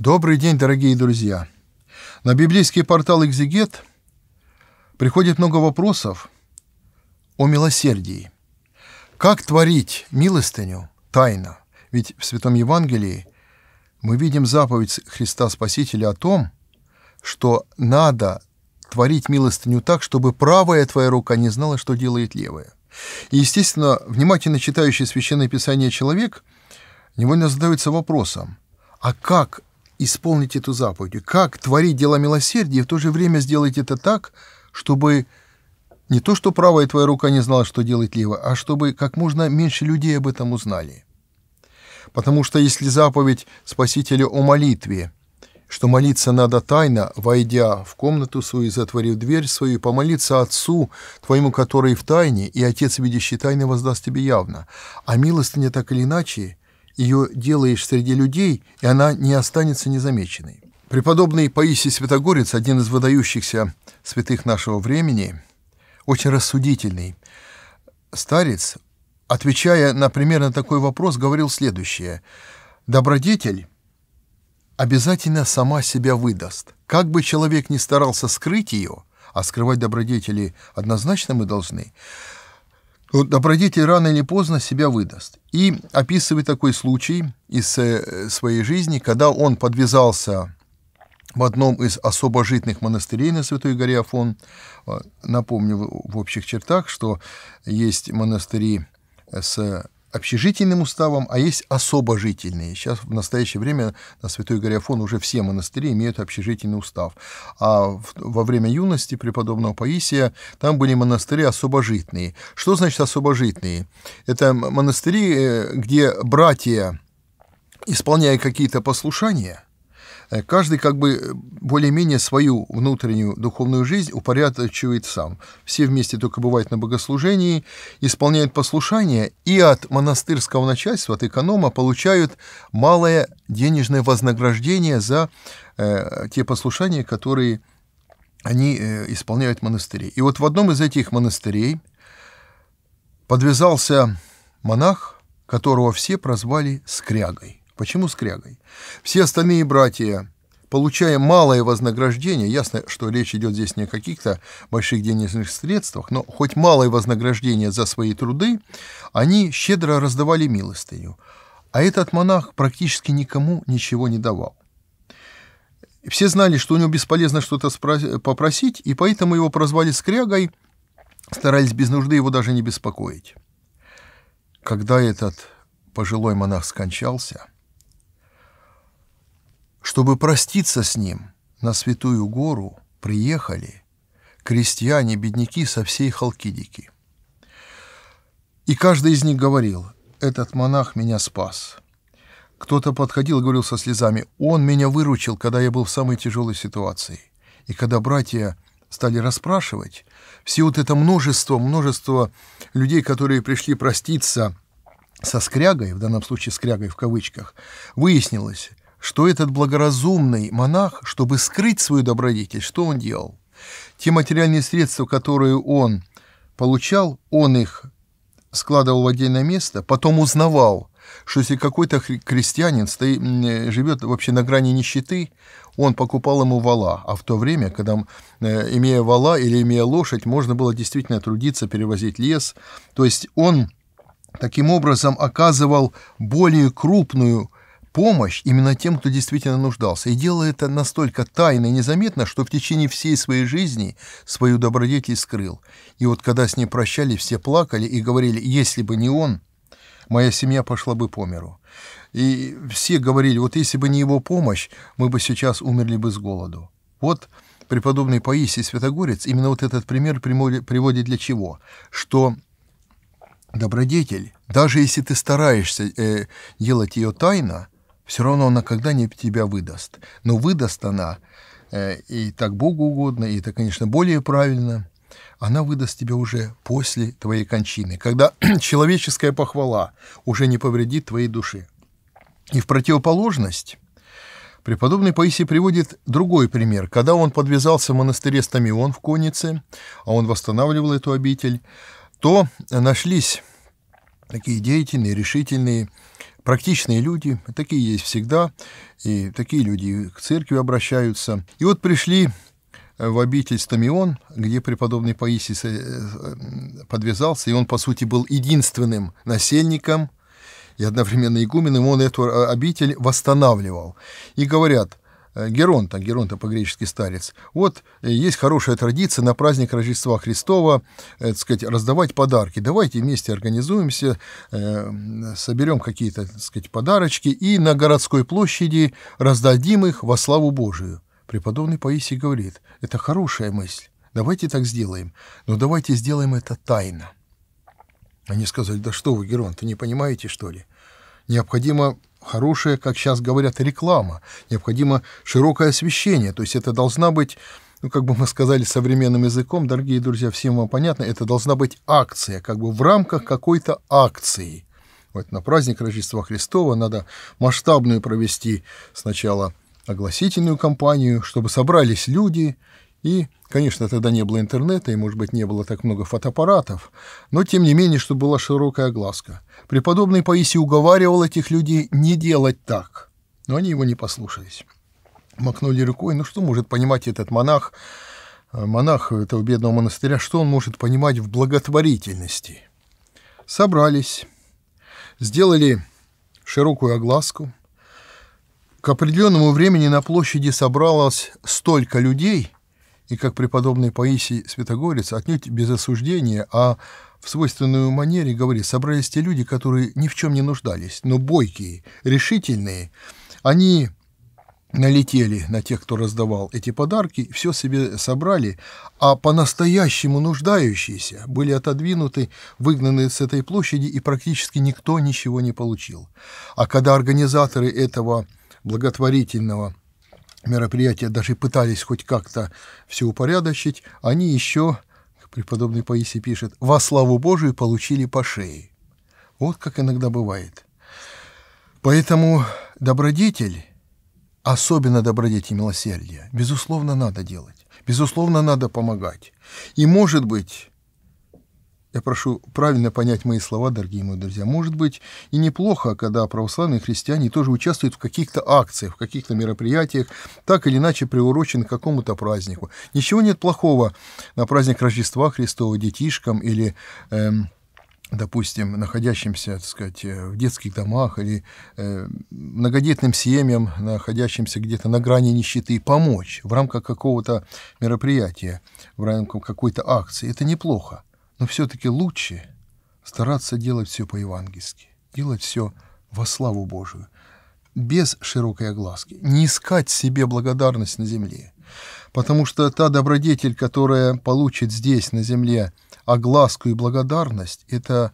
Добрый день, дорогие друзья! На библейский портал «Экзегет» приходит много вопросов о милосердии. Как творить милостыню тайно? Ведь в Святом Евангелии мы видим заповедь Христа Спасителя о том, что надо творить милостыню так, чтобы правая твоя рука не знала, что делает левая. И, естественно, внимательно читающий Священное Писание человек невольно задается вопросом, а как исполнить эту заповедь. Как творить дела милосердия и в то же время сделать это так, чтобы не то, что правая твоя рука не знала, что делать левая, а чтобы как можно меньше людей об этом узнали. Потому что если заповедь Спасителя о молитве, что молиться надо тайно, войдя в комнату свою, затворив дверь свою, помолиться Отцу твоему, который в тайне, и Отец, видящий тайны, воздаст тебе явно. А милостыня так или иначе – ее делаешь среди людей, и она не останется незамеченной. Преподобный Паисий Святогорец, один из выдающихся святых нашего времени, очень рассудительный старец, отвечая на примерно такой вопрос, говорил следующее. «Добродетель обязательно сама себя выдаст. Как бы человек ни старался скрыть ее, а скрывать добродетели однозначно мы должны, Добродетель «А рано или поздно себя выдаст. И описывает такой случай из э, своей жизни, когда он подвязался в одном из особожитных монастырей на Святой горе Афон. А, напомню в общих чертах, что есть монастыри с общежительным уставом, а есть особожительные. Сейчас в настоящее время на Святой Горе Афон уже все монастыри имеют общежительный устав. А в, во время юности преподобного Паисия там были монастыри особожитные. Что значит особожитные? Это монастыри, э, где братья, исполняя какие-то послушания – Э, каждый как бы э, более-менее свою внутреннюю духовную жизнь упорядочивает сам. Все вместе только бывают на богослужении, исполняют послушание и от монастырского начальства, от эконома получают малое денежное вознаграждение за э, те послушания, которые они э, исполняют монастыре. И вот в одном из этих монастырей подвязался монах, которого все прозвали «скрягой». Почему скрягой? Все остальные братья, получая малое вознаграждение, ясно, что речь идет здесь не о каких-то больших денежных средствах, но хоть малое вознаграждение за свои труды, они щедро раздавали милостыню. А этот монах практически никому ничего не давал. Все знали, что у него бесполезно что-то попросить, и поэтому его прозвали скрягой, старались без нужды его даже не беспокоить. Когда этот пожилой монах скончался, чтобы проститься с ним, на Святую Гору приехали крестьяне-бедняки со всей Халкидики. И каждый из них говорил, этот монах меня спас. Кто-то подходил и говорил со слезами, он меня выручил, когда я был в самой тяжелой ситуации. И когда братья стали расспрашивать, все вот это множество, множество людей, которые пришли проститься со скрягой, в данном случае скрягой в кавычках, выяснилось, что этот благоразумный монах, чтобы скрыть свою добродетель, что он делал? Те материальные средства, которые он получал, он их складывал в отдельное место, потом узнавал, что если какой-то крестьянин стоит, э, живет вообще на грани нищеты, он покупал ему вала, а в то время, когда, э, имея вала или имея лошадь, можно было действительно трудиться, перевозить лес, то есть он таким образом оказывал более крупную помощь именно тем, кто действительно нуждался, и делал это настолько тайно и незаметно, что в течение всей своей жизни свою добродетель скрыл. И вот когда с ним прощали, все плакали и говорили, если бы не он, моя семья пошла бы по миру. И все говорили, вот если бы не его помощь, мы бы сейчас умерли бы с голоду. Вот преподобный Паисий Святогорец именно вот этот пример приводит для чего? Что добродетель, даже если ты стараешься э, делать ее тайно, все равно она когда-нибудь тебя выдаст. Но выдаст она э, и так Богу угодно, и это, конечно, более правильно. Она выдаст тебя уже после твоей кончины, когда человеческая похвала уже не повредит твоей души. И в противоположность Преподобный Паисий приводит другой пример. Когда он подвязался в монастыре Стамион в Конице, а он восстанавливал эту обитель, то нашлись такие деятельные, решительные Практичные люди, такие есть всегда, и такие люди к церкви обращаются. И вот пришли э, в обитель Стамион, где преподобный Паисий э, э, подвязался, и он, по сути, был единственным насельником и одновременно игуменом, он эту обитель восстанавливал. И говорят, Э, Геронта, Геронта по-гречески старец. Вот э, есть хорошая традиция на праздник Рождества Христова, э, так сказать, раздавать подарки. Давайте вместе организуемся, соберем какие-то, так сказать, подарочки и на городской площади раздадим их во славу Божию. Преподобный Паисий говорит, это хорошая мысль, давайте так сделаем, но давайте сделаем это тайно. Они сказали, да что вы, Герон, ты не понимаете, что ли? Необходимо хорошая, как сейчас говорят, реклама, необходимо широкое освещение, то есть это должна быть ну, как бы мы сказали современным языком, дорогие друзья, всем вам понятно, это должна быть акция, как бы в рамках какой-то акции. Вот на праздник Рождества Христова надо масштабную провести сначала огласительную кампанию, чтобы собрались люди – и, конечно, тогда не было интернета, и, может быть, не было так много фотоаппаратов, но, тем не менее, что была широкая огласка. Преподобный Паисий уговаривал этих людей не делать так, но они его не послушались. Макнули рукой, ну что может понимать этот монах, э, монах этого бедного монастыря, что он может понимать в благотворительности? Собрались, сделали широкую огласку. К определенному времени на площади собралось столько людей – и, как преподобный Паисий Святогорец, отнюдь без осуждения, а в свойственную манере говорит, собрались те люди, которые ни в чем не нуждались, но бойкие, решительные. Они налетели на тех, кто раздавал эти подарки, все себе собрали, а по-настоящему нуждающиеся были отодвинуты, выгнаны с этой площади, и практически никто ничего не получил. А когда организаторы этого благотворительного мероприятия даже пытались хоть как-то все упорядочить, они еще, преподобный Паисий пишет, во славу Божию получили по шее. Вот как иногда бывает. Поэтому добродетель, особенно добродетель милосердия, безусловно, надо делать. Безусловно, надо помогать. И, может быть, я прошу правильно понять мои слова, дорогие мои друзья. Может быть, и неплохо, когда православные христиане тоже участвуют в каких-то акциях, в каких-то мероприятиях, так или иначе приурочены к какому-то празднику. Ничего нет плохого на праздник Рождества Христова детишкам или... Эм, допустим, находящимся, так сказать, э, в детских домах или э, многодетным семьям, находящимся где-то на грани нищеты, помочь в рамках какого-то мероприятия, в рамках какой-то акции. Это неплохо. Но все-таки лучше стараться делать все по-евангельски, делать все во славу Божию, без широкой огласки, не искать себе благодарность на земле. Потому что та добродетель, которая получит здесь, на земле, огласку и благодарность, это,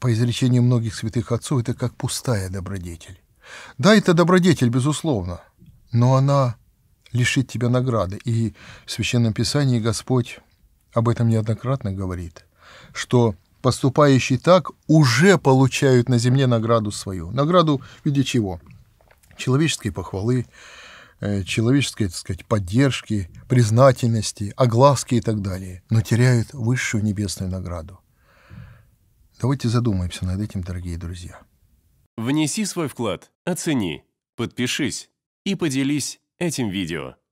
по изречению многих святых отцов, это как пустая добродетель. Да, это добродетель, безусловно, но она лишит тебя награды. И в Священном Писании Господь об этом неоднократно говорит, что поступающие так уже получают на земле награду свою. Награду в виде чего? Человеческой похвалы, э, человеческой, так сказать, поддержки, признательности, огласки и так далее, но теряют высшую небесную награду. Давайте задумаемся над этим, дорогие друзья. Внеси свой вклад, оцени, подпишись и поделись этим видео.